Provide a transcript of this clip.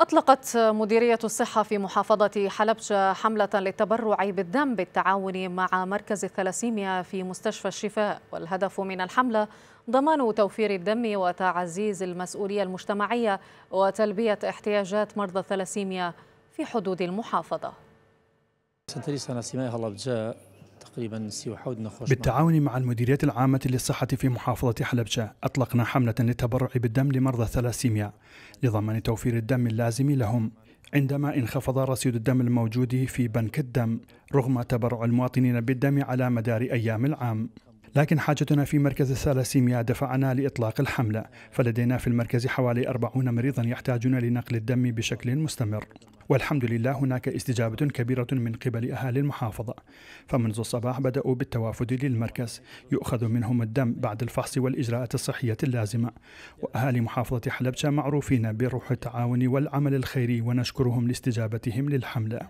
أطلقت مديرية الصحة في محافظة حلبشة حملة للتبرع بالدم بالتعاون مع مركز الثلاسيميا في مستشفى الشفاء والهدف من الحملة ضمان توفير الدم وتعزيز المسؤولية المجتمعية وتلبية احتياجات مرضى الثلاسيميا في حدود المحافظة بالتعاون مع المديرية العامة للصحة في محافظة حلبشة أطلقنا حملة للتبرع بالدم لمرضى الثلاسيميا لضمان توفير الدم اللازم لهم عندما انخفض رصيد الدم الموجود في بنك الدم رغم تبرع المواطنين بالدم على مدار أيام العام لكن حاجتنا في مركز الثلاسيميا دفعنا لإطلاق الحملة فلدينا في المركز حوالي 40 مريضا يحتاجون لنقل الدم بشكل مستمر والحمد لله هناك استجابة كبيرة من قبل أهالي المحافظة فمنذ الصباح بدأوا بالتوافد للمركز يؤخذ منهم الدم بعد الفحص والإجراءات الصحية اللازمة وأهالي محافظة حلبشة معروفين بروح التعاون والعمل الخيري ونشكرهم لاستجابتهم للحملة